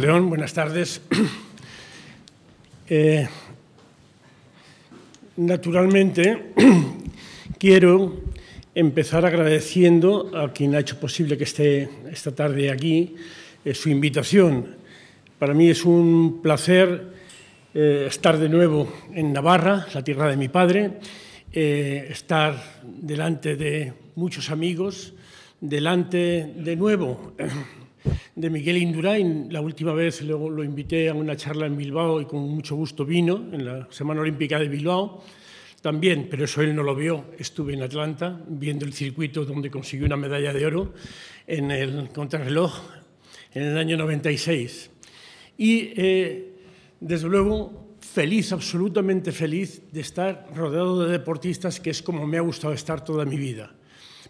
León, buenas tardes. Eh, naturalmente, quiero empezar agradeciendo a quien ha hecho posible que esté esta tarde aquí eh, su invitación. Para mí es un placer eh, estar de nuevo en Navarra, la tierra de mi padre, estar delante de muchos amigos, delante de nuevo de Miguel Indurain. La última vez lo, invité a una charla en Bilbao y con mucho gusto vino, en la Semana Olímpica de Bilbao también, pero eso él no lo vio. Estuve en Atlanta viendo el circuito donde consiguió una medalla de oro en el contrarreloj en el año 96. Y eh, desde luego feliz, absolutamente feliz de estar rodeado de deportistas, que es como me ha gustado estar toda mi vida.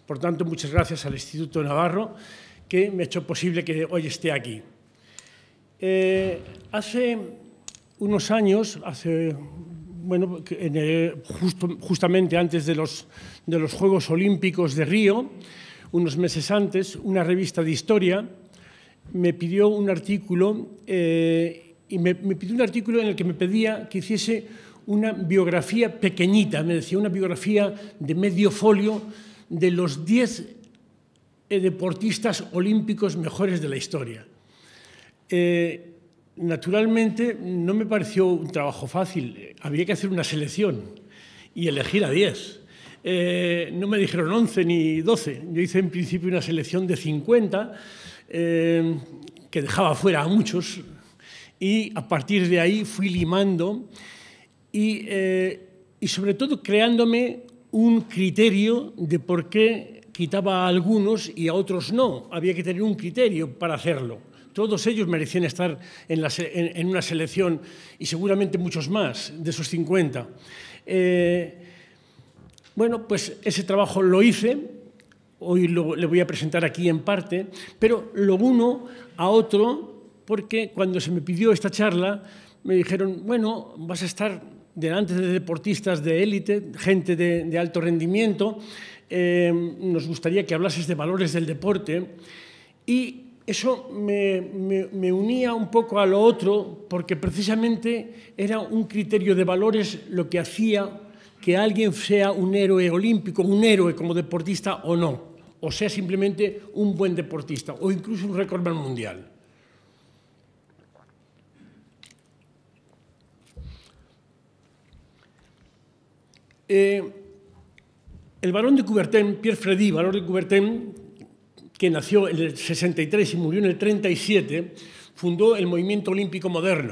Por tanto, muchas gracias al Instituto Navarro que me ha hecho posible que hoy esté aquí. Eh, hace unos años, hace, bueno, justo, justamente antes de los, de los Juegos Olímpicos de Río, unos meses antes, una revista de historia me pidió un artículo, eh, y me, pidió un artículo en el que me pedía que hiciese una biografía pequeñita, me decía, una biografía de medio folio de los 10 eh, deportistas olímpicos mejores de la historia. Eh, naturalmente, no me pareció un trabajo fácil. Había que hacer una selección y elegir a 10. Eh, no me dijeron 11 ni 12. Yo hice en principio una selección de 50, que dejaba fuera a muchos, y a partir de ahí fui limando y, y sobre todo creándome un criterio de por qué quitaba a algunos y a otros no. Había que tener un criterio para hacerlo. Todos ellos merecían estar en, una selección y seguramente muchos más de esos 50. Eh, bueno, pues ese trabajo lo hice, hoy lo, le voy a presentar aquí en parte, pero lo uno a otro porque cuando se me pidió esta charla me dijeron, bueno, vas a estar delante de deportistas de élite, gente de, alto rendimiento. Eh, nos gustaría que hablases de valores del deporte y eso me, unía un poco a lo otro porque precisamente era un criterio de valores lo que hacía que alguien sea un héroe olímpico, un héroe como deportista o no, o sea simplemente un buen deportista o incluso un récord mundial. Eh, el barón de Coubertin, Pierre Freddy, barón de Coubertin, que nació en el 63 y murió en el 37, fundó el movimiento olímpico moderno.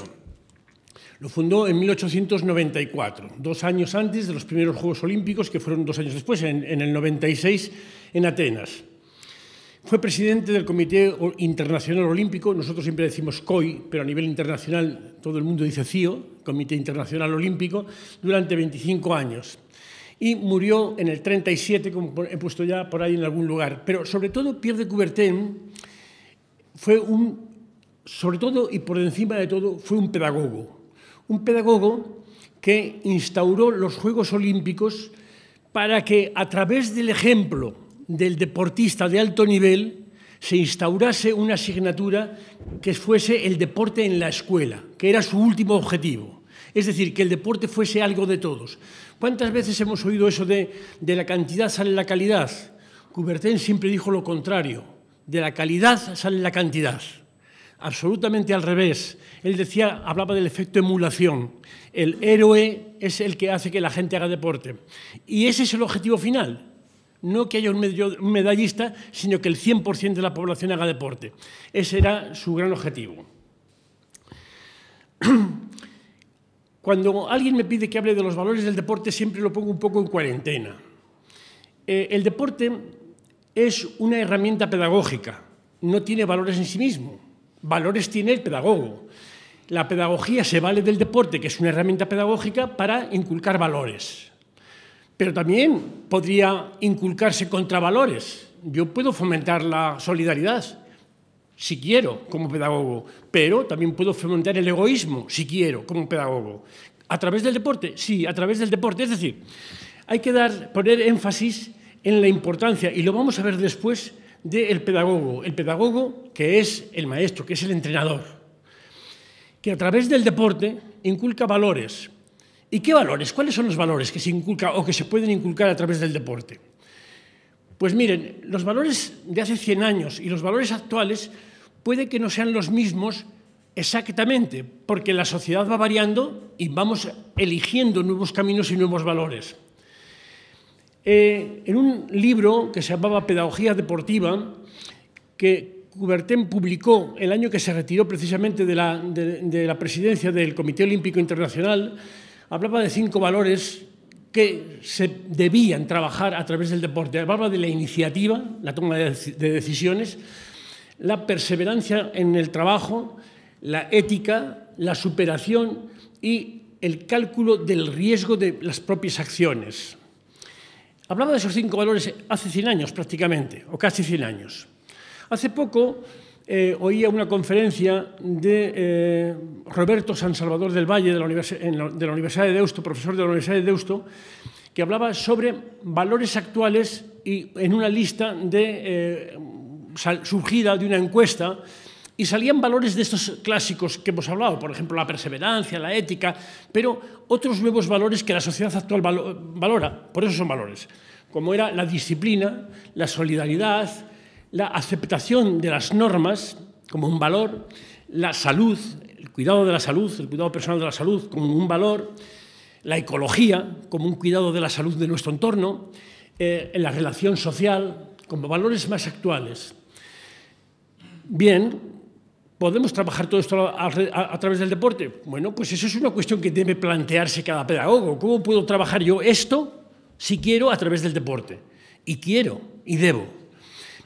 Lo fundó en 1894, dos años antes de los primeros Juegos Olímpicos, que fueron dos años después, en, en el 96, en Atenas. Fue presidente del Comité Internacional Olímpico, nosotros siempre decimos COI, pero a nivel internacional todo el mundo dice CIO, Comité Internacional Olímpico, durante 25 años y murió en el 37, como he puesto ya por ahí en algún lugar. Pero sobre todo Pierre de Coubertin fue un, sobre todo y por encima de todo, fue un pedagogo. Un pedagogo que instauró los Juegos Olímpicos para que a través del ejemplo del deportista de alto nivel se instaurase una asignatura que fuese el deporte en la escuela, que era su último objetivo. Es decir, que el deporte fuese algo de todos. ¿Cuántas veces hemos oído eso de, de la cantidad sale la calidad? Coubertin siempre dijo lo contrario, de la calidad sale la cantidad. Absolutamente al revés. Él decía, hablaba del efecto emulación. El héroe es el que hace que la gente haga deporte. Y ese es el objetivo final, no que haya un medallista, sino que el 100% de la población haga deporte. Ese era su gran objetivo. Cuando alguien me pide que hable de los valores del deporte, siempre lo pongo un poco en cuarentena. Eh, el deporte es una herramienta pedagógica, no tiene valores en sí mismo. Valores tiene el pedagogo. La pedagogía se vale del deporte, que es una herramienta pedagógica, para inculcar valores. Pero también podría inculcarse contra valores. Yo puedo fomentar la solidaridad, si quiero, como pedagogo, pero también puedo fomentar el egoísmo, si quiero, como pedagogo. ¿A través del deporte? Sí, a través del deporte. Es decir, hay que dar, poner énfasis en la importancia, y lo vamos a ver después, del pedagogo. El pedagogo que es el maestro, que es el entrenador, que a través del deporte inculca valores. ¿Y qué valores? ¿Cuáles son los valores que se inculca o que se pueden inculcar a través del deporte? Pues miren, los valores de hace 100 años y los valores actuales puede que no sean los mismos exactamente, porque la sociedad va variando y vamos eligiendo nuevos caminos y nuevos valores. Eh, en un libro que se llamaba Pedagogía Deportiva, que Coubertin publicó el año que se retiró precisamente de la, de la presidencia del Comité Olímpico Internacional, hablaba de cinco valores que se debían trabajar a través del deporte. Hablaba de la iniciativa, la toma de decisiones, la perseverancia en el trabajo, la ética, la superación y el cálculo del riesgo de las propias acciones. Hablaba de esos cinco valores hace 100 años prácticamente, o casi 100 años. Hace poco eh, oía una conferencia de eh, Roberto San Salvador del Valle de la, Universidad de Deusto, profesor de la Universidad de Deusto, que hablaba sobre valores actuales y en una lista de, eh, surgida de una encuesta y salían valores de estos clásicos que hemos hablado, por ejemplo, la perseverancia, la ética, pero otros nuevos valores que la sociedad actual valora, por eso son valores, como era la disciplina, la solidaridad, la aceptación de las normas como un valor, la salud, el cuidado de la salud, el cuidado personal de la salud como un valor, la ecología como un cuidado de la salud de nuestro entorno, eh, la relación social como valores más actuales. Bien, ¿podemos trabajar todo esto a través del deporte? Bueno, pues eso es una cuestión que debe plantearse cada pedagogo. ¿Cómo puedo trabajar yo esto si quiero a través del deporte? Y quiero y debo.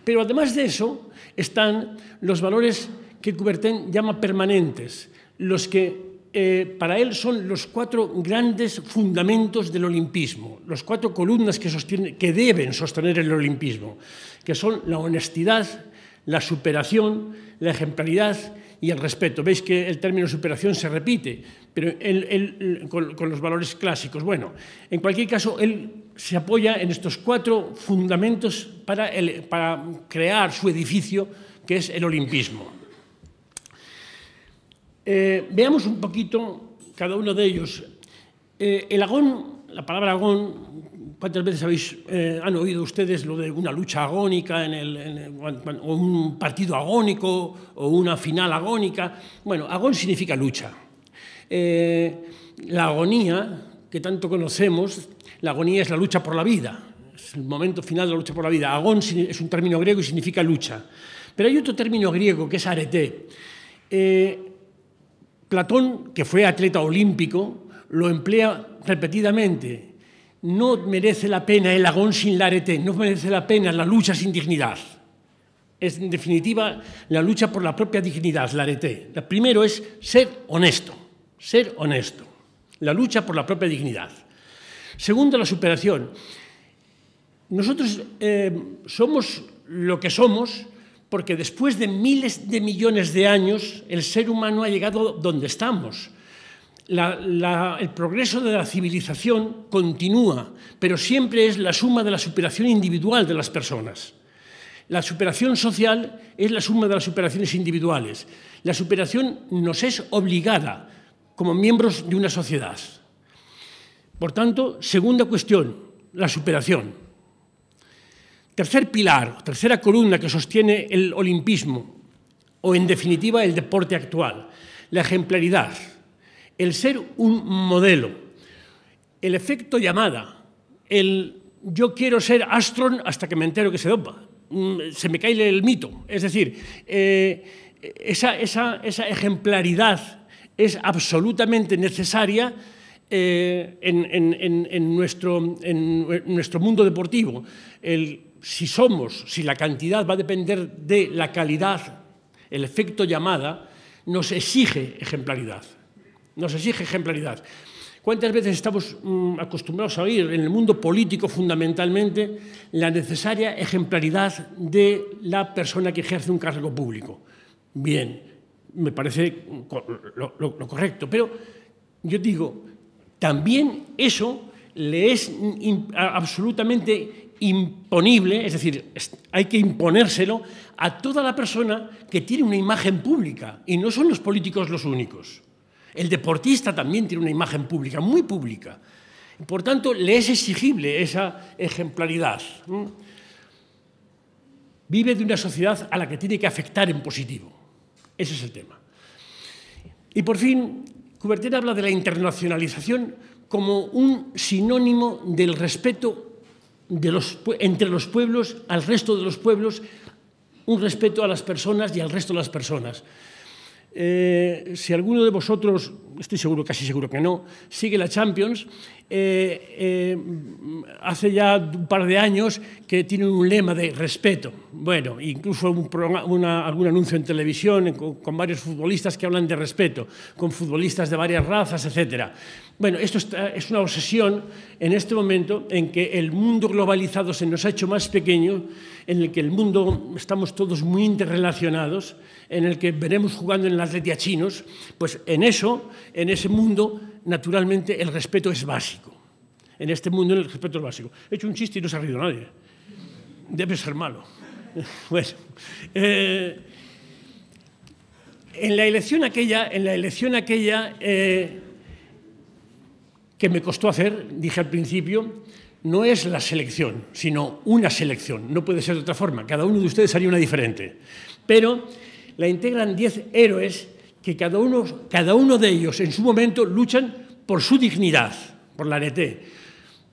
Pero además de eso están los valores que Coubertin llama permanentes, los que eh, para él son los cuatro grandes fundamentos del olimpismo, los cuatro columnas que, que deben sostener el olimpismo, que son la honestidad, la superación, la ejemplaridad y el respeto. Veis que el término superación se repite, pero él con, los valores clásicos. Bueno, en cualquier caso, él se apoya en estos cuatro fundamentos para, el, para crear su edificio, que es el olimpismo. Eh, veamos un poquito cada uno de ellos. Eh, el agón, la palabra agón, ¿Cuántas veces habéis, eh, han oído ustedes lo de una lucha agónica en el, o un partido agónico o una final agónica? Bueno, agón significa lucha. Eh, la agonía que tanto conocemos, la agonía es la lucha por la vida, es el momento final de la lucha por la vida. Agón es un término griego y significa lucha. Pero hay otro término griego que es arete. Eh, Platón, que fue atleta olímpico, lo emplea repetidamente no merece la pena el agón sin la areté, no merece la pena la lucha sin dignidad. Es, en definitiva, la lucha por la propia dignidad, la La primero es ser honesto, ser honesto. La lucha por la propia dignidad. Segundo, la superación. Nosotros eh, somos lo que somos porque después de miles de millones de años el ser humano ha llegado donde estamos el progreso de la civilización continúa, pero siempre es la suma de la superación individual de las personas. La superación social es la suma de las superaciones individuales. La superación nos es obligada como miembros de una sociedad. Por tanto, segunda cuestión, la superación. Tercer pilar, tercera columna que sostiene el olimpismo, o en definitiva el deporte actual, la ejemplaridad el ser un modelo, el efecto llamada, el yo quiero ser Astron hasta que me entero que se dopa, mm, se me cae el mito. Es decir, eh, esa, ejemplaridad es absolutamente necesaria eh, en, nuestro, mundo deportivo. si somos, si la cantidad va a depender de la calidad, el efecto llamada, nos exige ejemplaridad nos exige ejemplaridad. ¿Cuántas veces estamos mm, acostumbrados a oír en el mundo político fundamentalmente la necesaria ejemplaridad de la persona que ejerce un cargo público? Bien, me parece lo, correcto, pero yo digo, también eso le es absolutamente imponible, es decir, hay que imponérselo a toda la persona que tiene una imagen pública, y no son los políticos los únicos. El deportista también tiene una imagen pública, muy pública. Por tanto, le es exigible esa ejemplaridad. Vive de una sociedad a la que tiene que afectar en positivo. Ese es el tema. Y por fin, Coubertin habla de la internacionalización como un sinónimo del respeto entre los pueblos al resto de los pueblos, un respeto a las personas y al resto de las personas. Eh, si alguno de vosotros estoy seguro, casi seguro que no, sigue la Champions. Eh, eh, hace ya un par de años que tiene un lema de respeto. Bueno, incluso algún anuncio en televisión con, varios futbolistas que hablan de respeto, con futbolistas de varias razas, etc. Bueno, esto es una obsesión en este momento en que el mundo globalizado se nos ha hecho más pequeño, en el que el mundo estamos todos muy interrelacionados, en el que veremos jugando en las a chinos, pues en eso en ese mundo, naturalmente, el respeto es básico. En este mundo el respeto es básico. He hecho un chiste y no se ha rido nadie. Debe ser malo. bueno, eh, en la elección aquella, en la elección aquella eh, que me costó hacer, dije al principio, no es la selección, sino una selección. No puede ser de otra forma. Cada uno de ustedes haría una diferente. Pero la integran 10 héroes que cada uno, cada uno de ellos en su momento luchan por su dignidad, por la RET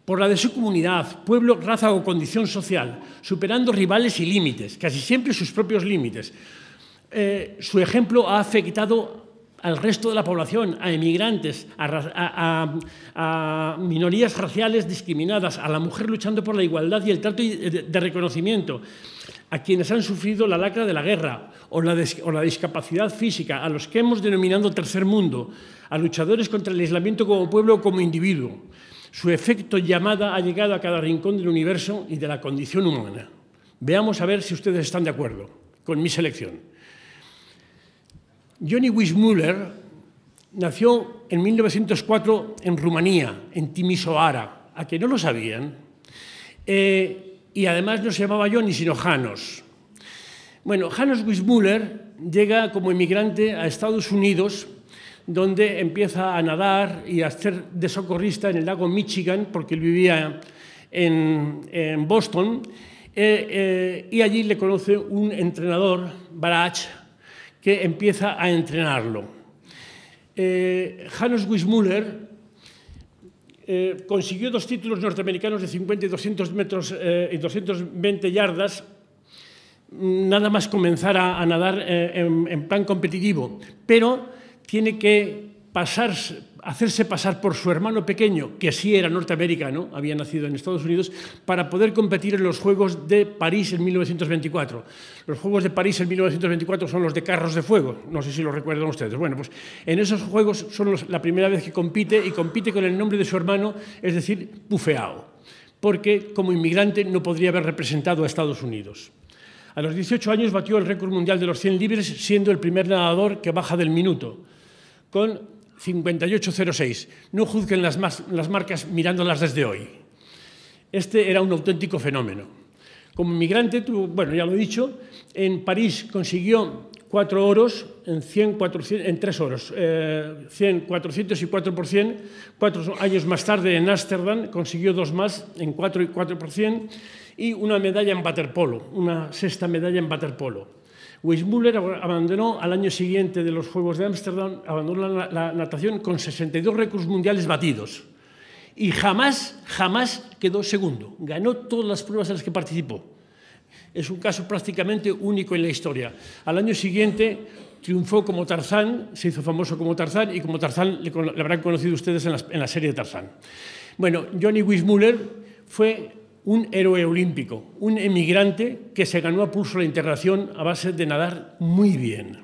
por la de su comunidad, pueblo, raza o condición social, superando rivales y límites, casi siempre sus propios límites. Eh, su ejemplo ha afectado al resto de la población, a emigrantes, a, a, minorías raciales discriminadas, a la mujer luchando por la igualdad y el trato eh, de reconocimiento, a quienes han sufrido la lacra de la guerra o la, discapacidad física, a los que hemos denominado tercer mundo, a luchadores contra el aislamiento como pueblo o como individuo. Su efecto llamada ha llegado a cada rincón del universo y de la condición humana. Veamos a ver si ustedes están de acuerdo con mi selección. Johnny Wishmuller nació en 1904 en Rumanía, en Timisoara. A que no lo sabían, eh, y además no se llamaba Johnny, sino Janos. Bueno, Janos Wismuller llega como inmigrante a Estados Unidos, donde empieza a nadar y a ser de socorrista en el lago Michigan, porque él vivía en, Boston, eh, eh, y allí le conoce un entrenador, Barach, que empieza a entrenarlo. Eh, Janos Wismuller eh, consiguió dos títulos norteamericanos de 50 y 200 metros eh, y 220 yardas mm, nada más comenzar a, nadar eh, en, en, plan competitivo, pero tiene que pasarse, hacerse pasar por su hermano pequeño, que sí era norteamericano, había nacido en Estados Unidos, para poder competir en los Juegos de París en 1924. Los Juegos de París en 1924 son los de carros de fuego, no sé si lo recuerdan ustedes. Bueno, pues en esos Juegos son la primera vez que compite y compite con el nombre de su hermano, es decir, Bufeao, porque como inmigrante no podría haber representado a Estados Unidos. A los 18 años batió el récord mundial de los 100 libres, siendo el primer nadador que baja del minuto, con 5806. No juzguen las, marcas mirándolas desde hoy. Este era un auténtico fenómeno. Como inmigrante, bueno, ya lo he dicho, en París consiguió cuatro oros en, 100, en tres oros, 100, eh, 400 y 4 Cuatro años más tarde en Ámsterdam consiguió dos más en 4 y 4 y una medalla en waterpolo, una sexta medalla en waterpolo. Weissmuller abandonó al año siguiente de los Juegos de Ámsterdam, abandonó la, natación con 62 récords mundiales batidos y jamás, jamás quedó segundo. Ganó todas las pruebas en las que participó. Es un caso prácticamente único en la historia. Al año siguiente triunfó como Tarzán, se hizo famoso como Tarzán y como Tarzán le, habrán conocido ustedes en la, serie de Tarzán. Bueno, Johnny Weissmuller fue un héroe olímpico, un emigrante que se ganó a pulso la integración a base de nadar muy bien.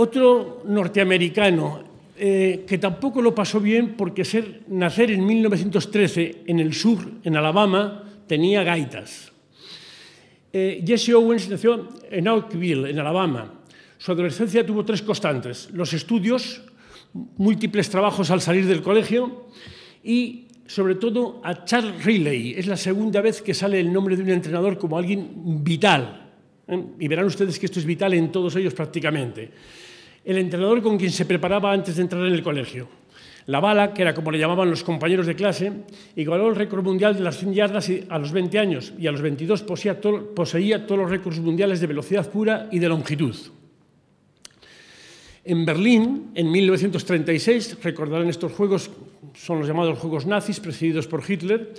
Otro norteamericano eh, que tampoco lo pasó bien porque ser, nacer en 1913 en el sur, en Alabama, tenía gaitas. Eh, Jesse Owens nació en Oakville, en Alabama. Su adolescencia tuvo tres constantes, los estudios, múltiples trabajos al salir del colegio y sobre todo a Charles Riley. Es la segunda vez que sale el nombre de un entrenador como alguien vital. ¿eh? Y verán ustedes que esto es vital en todos ellos prácticamente. El entrenador con quien se preparaba antes de entrar en el colegio. La bala, que era como le llamaban los compañeros de clase, igualó el récord mundial de las 100 yardas a los 20 años y a los 22 poseía, poseía todos los récords mundiales de velocidad pura y de longitud. En Berlín, en 1936, recordarán estos Juegos son los llamados Juegos nazis presididos por Hitler.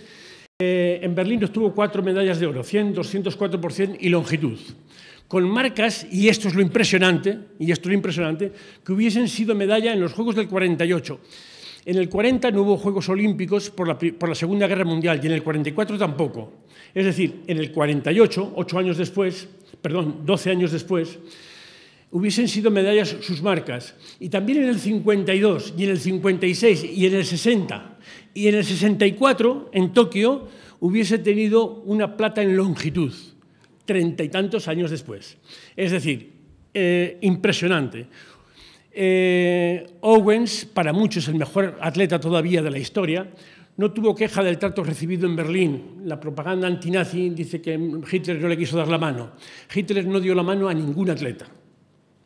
Eh, en Berlín obtuvo cuatro medallas de oro, 100, 204% y longitud, con marcas, y esto es lo impresionante, y esto lo impresionante, que hubiesen sido medalla en los Juegos del 48. En el 40 no hubo Juegos Olímpicos por la, Segunda Guerra Mundial y en el 44 tampoco. Es decir, en el 48, ocho años después, perdón, 12 años después, hubiesen sido medallas sus marcas. Y también en el 52, y en el 56, y en el 60, y en el 64, en Tokio, hubiese tenido una plata en longitud, treinta y tantos años después. Es decir, eh, impresionante. Eh, Owens, para muchos el mejor atleta todavía de la historia, no tuvo queja del trato recibido en Berlín. La propaganda antinazi dice que Hitler no le quiso dar la mano. Hitler no dio la mano a ningún atleta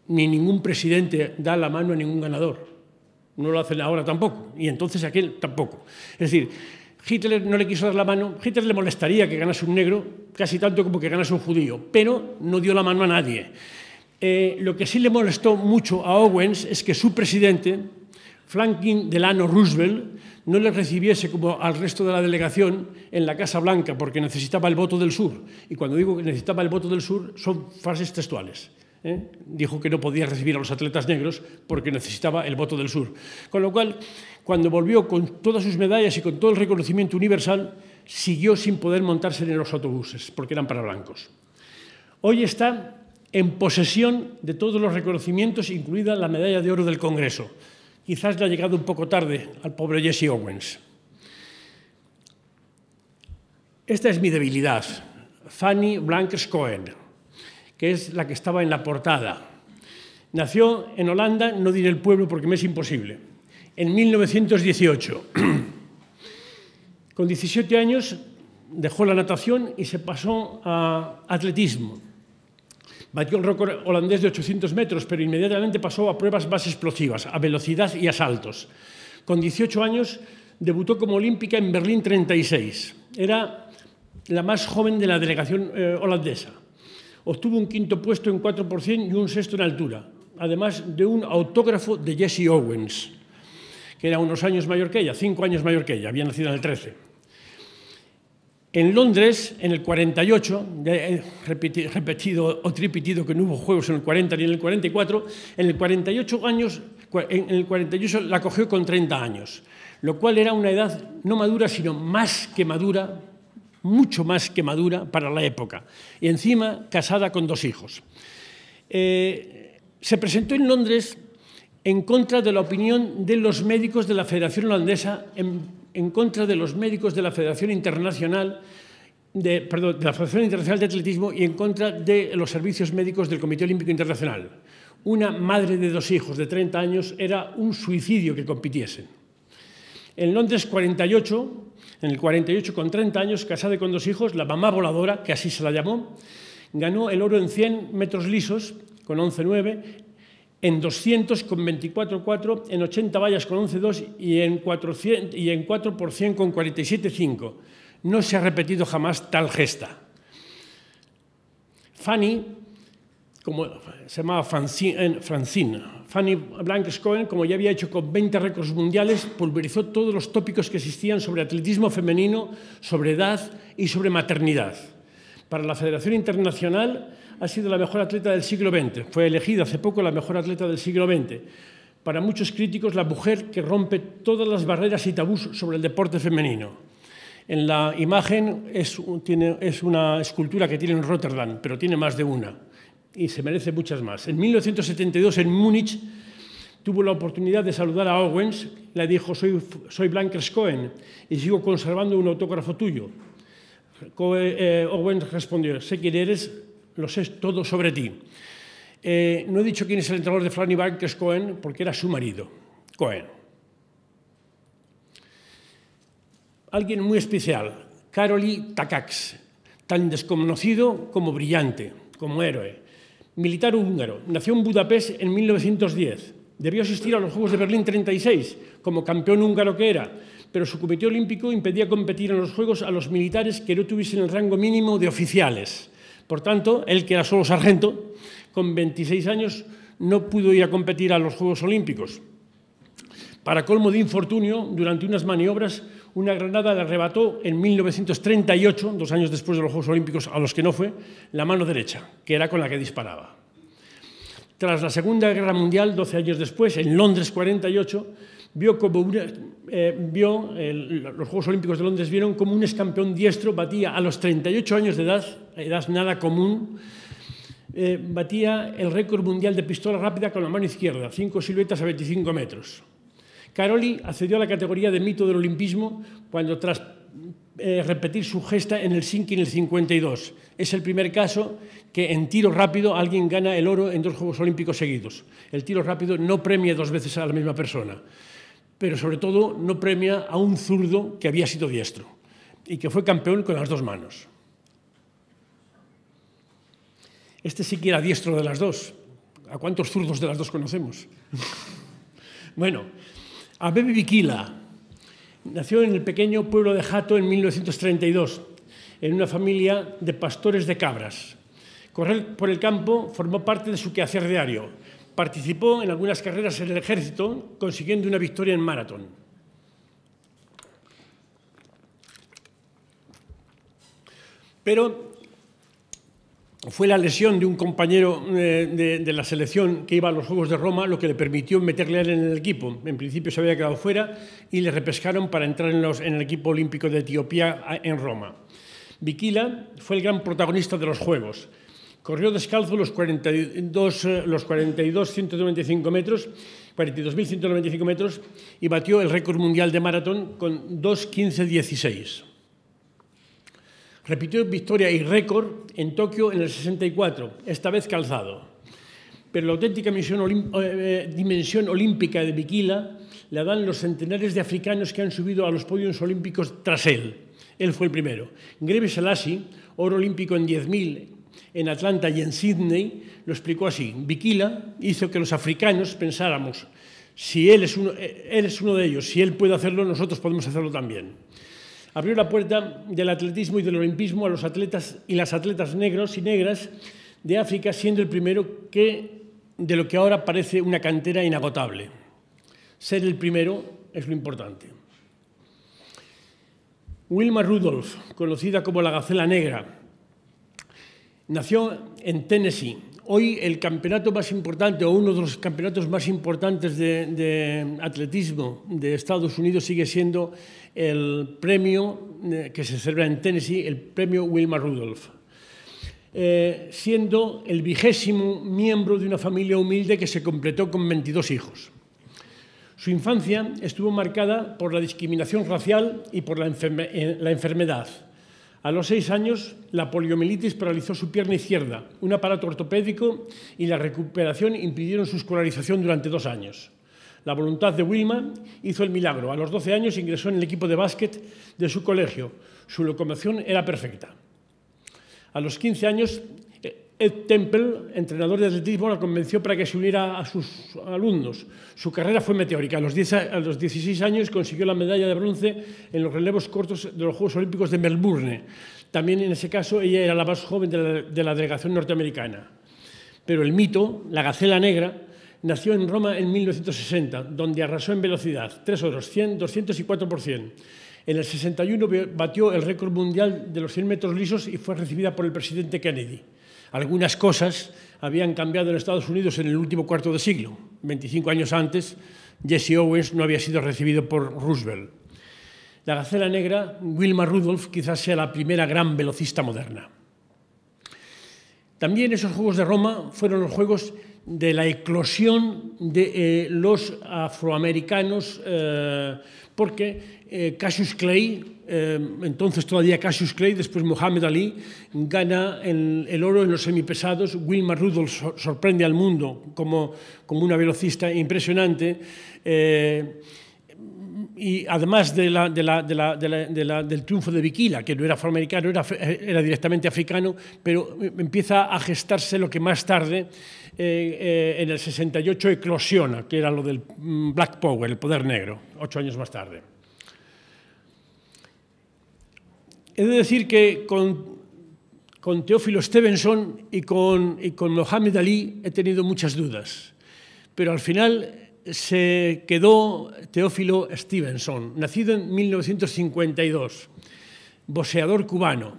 ni ningún presidente da la mano a ningún ganador. No lo hacen ahora tampoco, y entonces aquel tampoco. Es decir, Hitler no le quiso dar la mano, Hitler le molestaría que ganase un negro casi tanto como que ganase un judío, pero no dio la mano a nadie. Eh, lo que sí le molestó mucho a Owens es que su presidente, Franklin Delano Roosevelt, no le recibiese como al resto de la delegación en la Casa Blanca porque necesitaba el voto del sur. Y cuando digo que necesitaba el voto del sur son frases textuales. ¿eh? dijo que no podía recibir a los atletas negros porque necesitaba el voto del sur. Con lo cual, cuando volvió con todas sus medallas y con todo el reconocimiento universal, siguió sin poder montarse en los autobuses porque eran para blancos. Hoy está en posesión de todos los reconocimientos, incluida la medalla de oro del Congreso. Quizás le ha llegado un poco tarde al pobre Jesse Owens. Esta es mi debilidad. Fanny Blankers Cohen, que es la que estaba en la portada. Nació en Holanda, no diré el pueblo porque me es imposible, en 1918. Con 17 años dejó la natación y se pasó a atletismo. Batió el récord holandés de 800 metros, pero inmediatamente pasó a pruebas más explosivas, a velocidad y a saltos. Con 18 años debutó como olímpica en Berlín 36. Era la más joven de la delegación eh, holandesa. Obtuvo un quinto puesto en 4% y un sexto en altura, además de un autógrafo de Jesse Owens, que era unos años mayor que ella, cinco años mayor que ella, había nacido en el 13. En Londres, en el 48, he repetido o tripitido que no hubo juegos en el 40 ni en el 44, en el 48 años, en el 48 la cogió con 30 años, lo cual era una edad no madura, sino más que madura mucho más que madura para la época, y encima casada con dos hijos. Eh, se presentó en Londres en contra de la opinión de los médicos de la Federación Holandesa, en, contra de los médicos de la Federación Internacional, de, de la Federación Internacional de Atletismo y en contra de los servicios médicos del Comité Olímpico Internacional. Una madre de dos hijos de 30 años era un suicidio que compitiesen. En Londres 48 en el 48 con 30 años, casada con dos hijos, la mamá voladora, que así se la llamó, ganó el oro en 100 metros lisos con 11.9, en 200 con 24.4, en 80 vallas con 11.2 y en 400, y en 4 por 100 con 47.5. No se ha repetido jamás tal gesta. Fanny como se llamaba eh, Francine, Fanny blanks cohen como ya había hecho con 20 récords mundiales, pulverizó todos los tópicos que existían sobre atletismo femenino, sobre edad y sobre maternidad. Para la Federación Internacional ha sido la mejor atleta del siglo XX. Fue elegida hace poco la mejor atleta del siglo XX. Para muchos críticos, la mujer que rompe todas las barreras y tabús sobre el deporte femenino. En la imagen es, es una escultura que tiene en Rotterdam, pero tiene más de una y se merece muchas más. En 1972, en Múnich, tuvo la oportunidad de saludar a Owens. Le dijo, soy, soy Blankers Cohen y sigo conservando un autógrafo tuyo. Eh, Owens respondió, sé quién eres, lo sé todo sobre ti. Eh, no he dicho quién es el entrenador de Flanny Blankers Cohen porque era su marido, Cohen. Alguien muy especial, Caroly Takacs, tan desconocido como brillante, como héroe militar húngaro. Nació en Budapest en 1910. Debió asistir a los Juegos de Berlín 36, como campeón húngaro que era, pero su comité olímpico impedía competir en los Juegos a los militares que no tuviesen el rango mínimo de oficiales. Por tanto, él, que era solo sargento, con 26 años no pudo ir a competir a los Juegos Olímpicos. Para colmo de infortunio, durante unas maniobras una granada le arrebató en 1938, dos años después de los Juegos Olímpicos, a los que no fue, la mano derecha, que era con la que disparaba. Tras la Segunda Guerra Mundial, 12 años después, en Londres 48, vio como eh, los Juegos Olímpicos de Londres vieron como un escampeón diestro batía a los 38 años de edad, edad nada común, eh, batía el récord mundial de pistola rápida con la mano izquierda, cinco siluetas a 25 metros. Caroli accedió a la categoría de mito del olimpismo cuando tras eh, repetir su gesta en el en el 52. Es el primer caso que en tiro rápido alguien gana el oro en dos Juegos Olímpicos seguidos. El tiro rápido no premia dos veces a la misma persona, pero sobre todo no premia a un zurdo que había sido diestro y que fue campeón con las dos manos. Este sí que era diestro de las dos. ¿A cuántos zurdos de las dos conocemos? bueno, Abebi Bikila nació en el pequeño pueblo de Jato en 1932, en una familia de pastores de cabras. Correr por el campo formó parte de su quehacer diario. Participó en algunas carreras en el ejército, consiguiendo una victoria en maratón. Pero fue la lesión de un compañero eh, de, la selección que iba a los Juegos de Roma lo que le permitió meterle en el equipo. En principio se había quedado fuera y le repescaron para entrar en, el equipo olímpico de Etiopía en Roma. Bikila fue el gran protagonista de los Juegos. Corrió descalzo los 42, eh, los 42.195 metros, 42.195 metros y batió el récord mundial de maratón con 2.15.16. Repitió victoria y récord en Tokio en el 64, esta vez calzado. Pero la auténtica eh, eh, dimensión olímpica de Bikila la dan los centenares de africanos que han subido a los podios olímpicos tras él. Él fue el primero. Greve Selassie, oro olímpico en 10.000 en Atlanta y en Sydney, lo explicó así. Bikila hizo que los africanos pensáramos, si él eh, él es uno de ellos, si él puede hacerlo, nosotros podemos hacerlo también abrió la puerta del atletismo y del olimpismo a los atletas y las atletas negros y negras de África, siendo el primero que, de lo que ahora parece una cantera inagotable. Ser el primero es lo importante. Wilma Rudolph, conocida como la Gacela Negra, nació en Tennessee. Hoy el campeonato más importante o uno de los campeonatos más importantes de, de atletismo de Estados Unidos sigue siendo el premio eh, que se celebra en Tennessee, el premio Wilma Rudolph, eh, siendo el vigésimo miembro de una familia humilde que se completó con 22 hijos. Su infancia estuvo marcada por la discriminación racial y por la, eh, la enfermedad. A los seis años, la poliomielitis paralizó su pierna izquierda, un aparato ortopédico y la recuperación impidieron su escolarización durante dos años. La voluntad de Wilma hizo el milagro. A los 12 años ingresó en el equipo de básquet de su colegio. Su locomoción era perfecta. A los 15 años, Ed Temple, entrenador de atletismo, la convenció para que se uniera a sus alumnos. Su carrera fue meteórica. A los, 16 años consiguió la medalla de bronce en los relevos cortos de los Juegos Olímpicos de Melbourne. También en ese caso ella era la más joven de la delegación norteamericana. Pero el mito, la gacela negra, nació en Roma en 1960, donde arrasó en velocidad, Tres horas, 100, 200 En el 61 batió el récord mundial de los 100 metros lisos y fue recibida por el presidente Kennedy. Algunas cosas habían cambiado en Estados Unidos en el último cuarto de siglo. 25 años antes, Jesse Owens no había sido recibido por Roosevelt. La gacela negra, Wilma Rudolph, quizás sea la primera gran velocista moderna. También esos Juegos de Roma fueron los Juegos de la eclosión de eh, los afroamericanos, eh, porque eh, Cassius Clay, eh, entonces todavía Cassius Clay, después Mohamed Ali, gana el, el oro en los semipesados. Wilma Rudolph sor sorprende al mundo como, como una velocista impresionante. Eh, y además del triunfo de Viquila, que no era afroamericano, era, eh, era, directamente africano, pero em, empieza a gestarse lo que más tarde, eh, eh, en el 68, eclosiona, que era lo del mm, Black Power, el poder negro, ocho años más tarde. He de decir que con, con Teófilo Stevenson y con, y con Mohamed Ali he tenido muchas dudas, pero al final se quedó Teófilo Stevenson, nacido en 1952, boxeador cubano.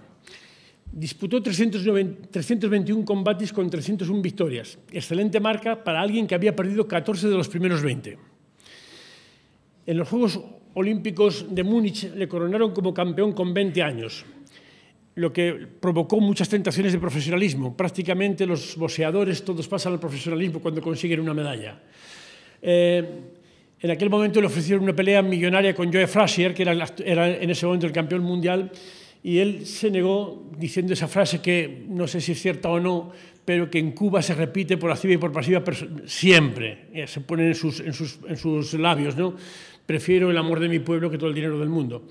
Disputó 321 combates con 301 victorias, excelente marca para alguien que había perdido 14 de los primeros 20. En los Juegos Olímpicos de Múnich le coronaron como campeón con 20 años, lo que provocó muchas tentaciones de profesionalismo. Prácticamente los boxeadores todos pasan al profesionalismo cuando consiguen una medalla. Eh, en aquel momento le ofrecieron una pelea millonaria con Joe Frazier, que era, en ese momento el campeón mundial, y él se negó diciendo esa frase que no sé si es cierta o no, pero que en Cuba se repite por activa y por pasiva siempre, eh, se pone en sus, en sus labios, ¿no? Prefiero el amor de mi pueblo que todo el dinero del mundo.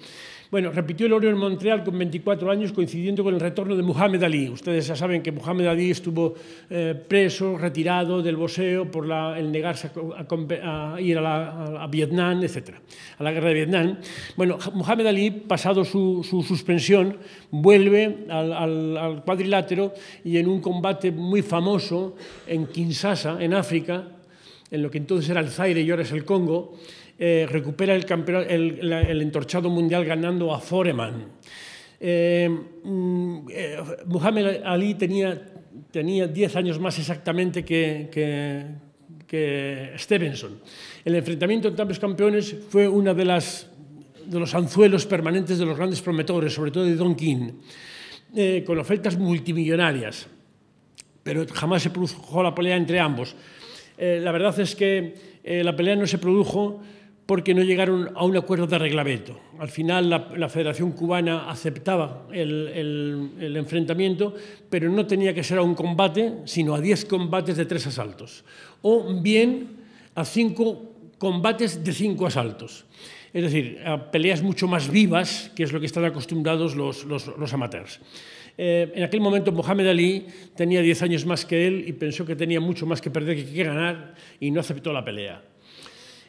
Bueno, repitió el oro en Montreal con 24 años, coincidiendo con el retorno de Muhammad Ali. Ustedes ya saben que Muhammad Ali estuvo eh, preso, retirado del boxeo por el negarse a, ir a, Vietnam, etc., a la guerra de Vietnam. Bueno, Muhammad Ali, pasado su, suspensión, vuelve al cuadrilátero y en un combate muy famoso en Kinshasa, en África, en lo que entonces era el Zaire y ahora es el Congo, eh, recupera el, campeón el, entorchado mundial ganando a Foreman. Eh, mm, eh, Muhammad Ali tenía, tenía 10 años más exactamente que, Stevenson. El enfrentamiento entre ambos campeones fue una de de los anzuelos permanentes de los grandes prometores, sobre todo de Don King, con ofertas multimillonarias. Pero jamás se produjo la pelea entre ambos. la verdad es que la pelea no se produjo porque no llegaron a un acuerdo de reglamento. Al final la, Federación Cubana aceptaba el, enfrentamiento, pero no tenía que ser a un combate, sino a diez combates de tres asaltos, o bien a cinco combates de cinco asaltos. Es decir, a peleas mucho más vivas, que es lo que están acostumbrados los, amateurs. Eh, en aquel momento Mohamed Ali tenía diez años más que él y pensó que tenía mucho más que perder que ganar y no aceptó la pelea.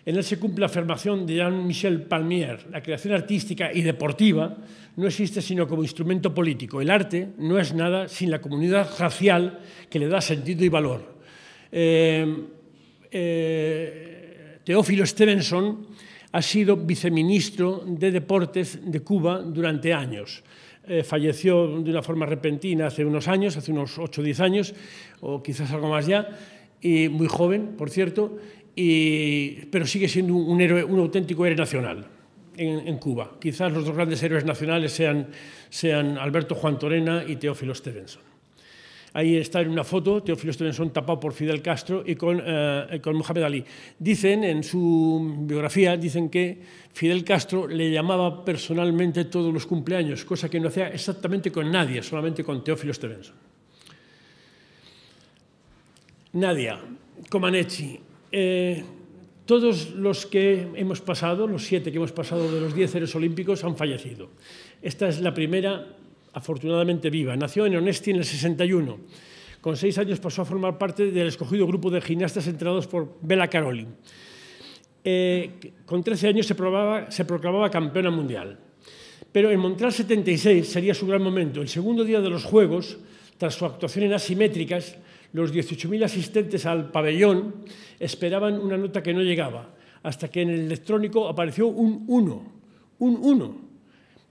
En él se cumple la afirmación de Jean-Michel Palmier, la creación artística y deportiva no existe sino como instrumento político. El arte no es nada sin la comunidad racial que le da sentido y valor. Eh, eh, Teófilo Stevenson ha sido viceministro de Deportes de Cuba durante años. Eh, falleció de una forma repentina hace unos años, hace unos 8 o 10 años, o quizás algo más ya, y muy joven, por cierto, pero sigue siendo un, auténtico héroe nacional en, Cuba. Quizás los dos grandes héroes nacionales sean, Alberto Juan Torena y Teófilo Stevenson. Ahí está en una foto Teófilo Stevenson tapado por Fidel Castro eh, y con, Mohamed Ali. Dicen en su biografía, dicen que Fidel Castro le llamaba personalmente todos los cumpleaños, cosa que no hacía exactamente con nadie, solamente con Teófilo Stevenson. Nadia Comaneci, eh, todos los que hemos pasado, los siete que hemos pasado de los diez héroes olímpicos, han fallecido. Esta es la primera, afortunadamente viva. Nació en Onesti en el 61. Con seis años pasó a formar parte del escogido grupo de gimnastas entrenados por Bela Caroli. Eh, con 13 años se, se proclamaba campeona mundial. Pero en Montreal 76 sería su gran momento. El segundo día de los Juegos, tras su actuación en asimétricas, los 18.000 asistentes al pabellón esperaban una nota que no llegaba, hasta que en el electrónico apareció un 1, un 1.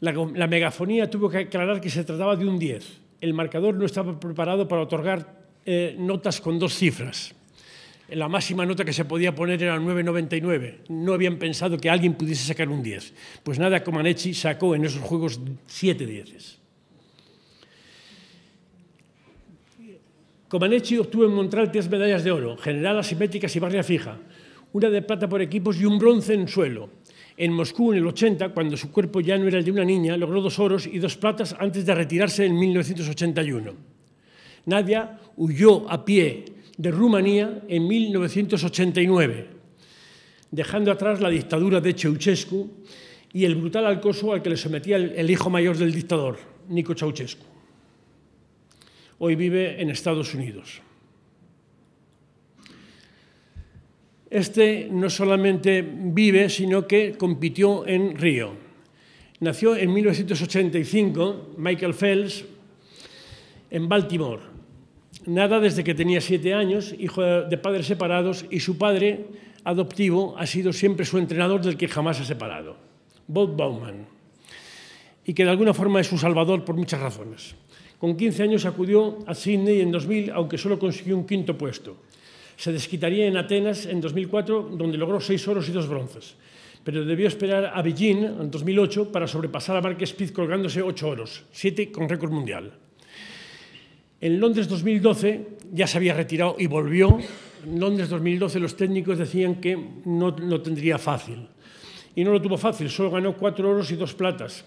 La, megafonía tuvo que aclarar que se trataba de un 10. El marcador no estaba preparado para otorgar eh, notas con dos cifras. La máxima nota que se podía poner era 9,99. No habían pensado que alguien pudiese sacar un 10. Pues nada, Comanechi sacó en esos juegos 7 dieces. Comaneci obtuvo en Montreal tres medallas de oro, general, simétricas y barria fija, una de plata por equipos y un bronce en suelo. En Moscú, en el 80, cuando su cuerpo ya no era el de una niña, logró dos oros y dos platas antes de retirarse en 1981. Nadia huyó a pie de Rumanía en 1989, dejando atrás la dictadura de Ceausescu y el brutal acoso al que le sometía el hijo mayor del dictador, Nico Ceausescu hoy vive en Estados Unidos. Este no solamente vive, sino que compitió en Río. Nació en 1985 Michael Phelps en Baltimore. Nada desde que tenía siete años, hijo de padres separados, y su padre adoptivo ha sido siempre su entrenador del que jamás ha separado, Bob Bauman, y que de alguna forma es su salvador por muchas razones. Con 15 años acudió a Sydney en 2000, aunque solo consiguió un quinto puesto. Se desquitaría en Atenas en 2004, donde logró seis oros y dos bronces. Pero debió esperar a Beijing en 2008 para sobrepasar a Mark Spitz colgándose ocho oros, siete con récord mundial. En Londres 2012 ya se había retirado y volvió. En Londres 2012 los técnicos decían que no lo tendría fácil. Y no lo tuvo fácil, solo ganó cuatro oros y dos platas.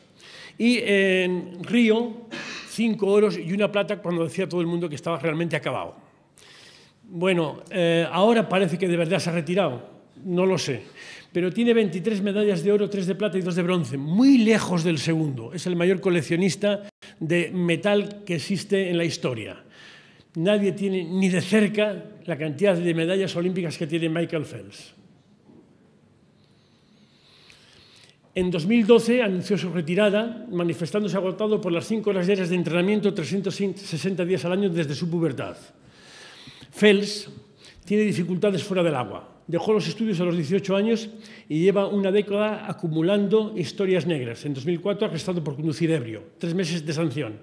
Y en Río cinco oros y una plata cuando decía todo el mundo que estaba realmente acabado. Bueno, eh, ahora parece que de verdad se ha retirado, no lo sé, pero tiene 23 medallas de oro, 3 de plata y 2 de bronce, muy lejos del segundo. Es el mayor coleccionista de metal que existe en la historia. Nadie tiene ni de cerca la cantidad de medallas olímpicas que tiene Michael Phelps. En 2012 anunció su retirada, manifestándose agotado por las cinco horas diarias de entrenamiento 360 días al año desde su pubertad. Fels tiene dificultades fuera del agua. Dejó los estudios a los 18 años y lleva una década acumulando historias negras. En 2004 arrestado por conducir ebrio, tres meses de sanción.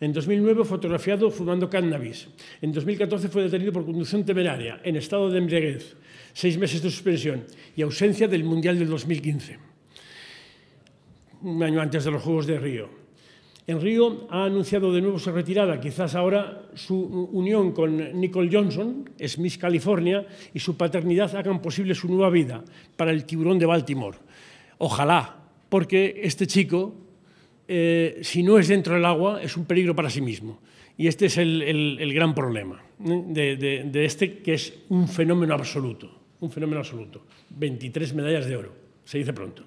En 2009 fotografiado fumando cannabis. En 2014 fue detenido por conducción temeraria, en estado de embriaguez, seis meses de suspensión y ausencia del Mundial del 2015 un año antes de los Juegos de Río. En Río ha anunciado de nuevo su retirada, quizás ahora su unión con Nicole Johnson, es Miss California, y su paternidad hagan posible su nueva vida para el tiburón de Baltimore. Ojalá, porque este chico, eh, si no es dentro del agua, es un peligro para sí mismo. Y este es el, gran problema ¿eh? de, de este, que es un fenómeno absoluto, un fenómeno absoluto. 23 medallas de oro, se dice pronto.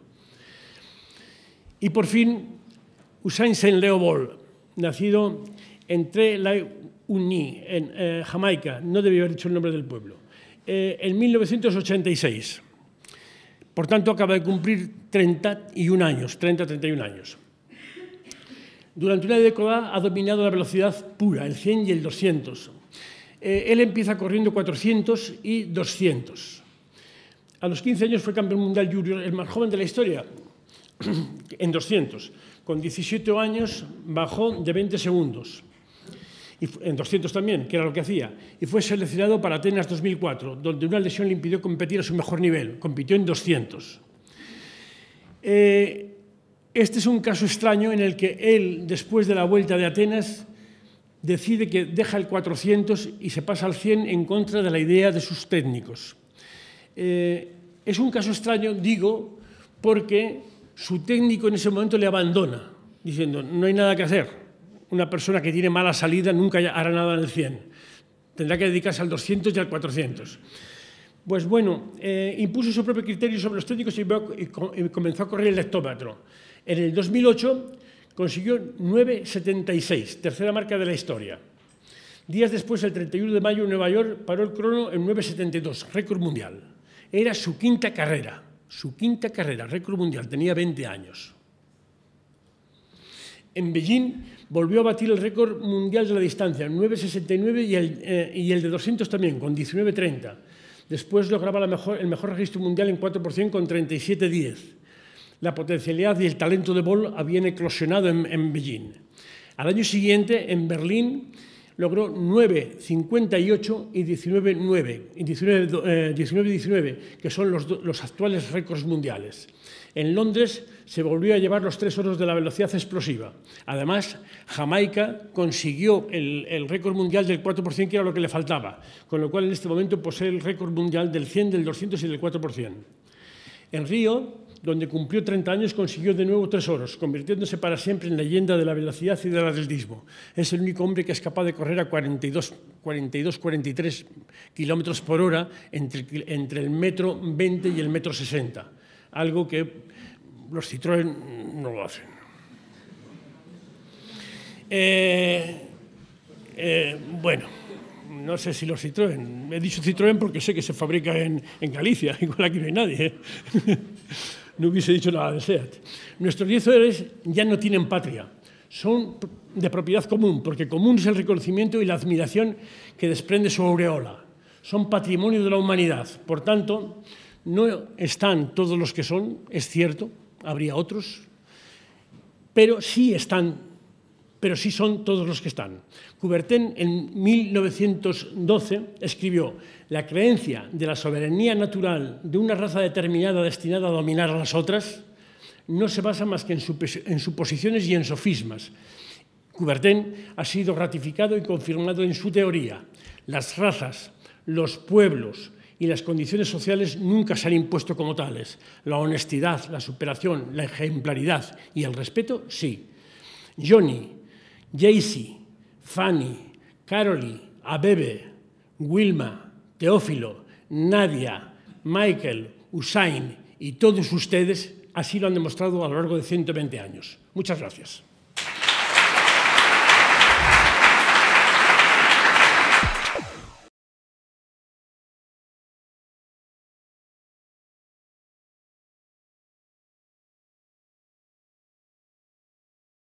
Y por fin, Usain Saint Leopold, nacido entre Trel-la-Uni, en eh, Jamaica, no debí haber dicho el nombre del pueblo, eh, en 1986. Por tanto, acaba de cumplir 31 años, 30-31 años. Durante una década ha dominado la velocidad pura, el 100 y el 200. Eh, él empieza corriendo 400 y 200. A los 15 años fue campeón mundial junior, el más joven de la historia, en 200. Con 17 años bajó de 20 segundos. Y en 200 también, que era lo que hacía, y fue seleccionado para Atenas 2004, donde una lesión le impidió competir a su mejor nivel. Compitió en 200. Eh, este es un caso extraño en el que él, después de la vuelta de Atenas, decide que deja el 400 y se pasa al 100 en contra de la idea de sus técnicos. Eh, es un caso extraño, digo, porque su técnico en ese momento le abandona, diciendo, no hay nada que hacer. Una persona que tiene mala salida nunca hará nada en el 100. Tendrá que dedicarse al 200 y al 400. Pues bueno, eh, impuso su propio criterio sobre los técnicos y comenzó a correr el lectómetro. En el 2008 consiguió 9.76, tercera marca de la historia. Días después, el 31 de mayo, en Nueva York, paró el crono en 9.72, récord mundial. Era su quinta carrera su quinta carrera, récord mundial, tenía 20 años. En Beijing volvió a batir el récord mundial de la distancia, 9.69 y, el, eh, y el de 200 también, con 19.30. Después lograba el mejor registro mundial en 4% con 37.10. La potencialidad y el talento de Boll habían eclosionado en Beijing. Al año siguiente, en Berlín, logró 9,58 y 19,9, 19,19, 19, 19, que son los, actuales récords mundiales. En Londres se volvió a llevar los tres oros de la velocidad explosiva. Además, Jamaica consiguió el, el récord mundial del 4%, que era lo que le faltaba, con lo cual en este momento posee el récord mundial del 100, del 200 y del 4%. En Río, donde cumplió 30 años, consiguió de nuevo tres oros, convirtiéndose para siempre en leyenda de la velocidad y del atletismo. Es el único hombre que es capaz de correr a 42-43 kilómetros por hora entre, el metro 20 y el metro 60, algo que los Citroën no lo hacen. Eh, eh, bueno, no sé si los Citroën. He dicho Citroën porque sé que se fabrica en, en Galicia, igual aquí no hay nadie. ¿eh? no hubiese dicho nada de SEAT. Nuestros diez héroes ya no tienen patria, son de propiedad común, porque común es el reconocimiento y la admiración que desprende su aureola. Son patrimonio de la humanidad. Por tanto, no están todos los que son, es cierto, habría otros, pero sí están pero sí son todos los que están. Coubertin en 1912 escribió La creencia de la soberanía natural de una raza determinada destinada a dominar a las otras no se basa más que en, suposiciones y en sofismas. Coubertin ha sido ratificado y confirmado en su teoría. Las razas, los pueblos, y las condiciones sociales nunca se han impuesto como tales. La honestidad, la superación, la ejemplaridad y el respeto, sí. Johnny Jaycee, Fanny, Caroly, Abebe, Wilma, Teófilo, Nadia, Michael, Usain y todos ustedes así lo han demostrado a lo largo de 120 años. Muchas gracias.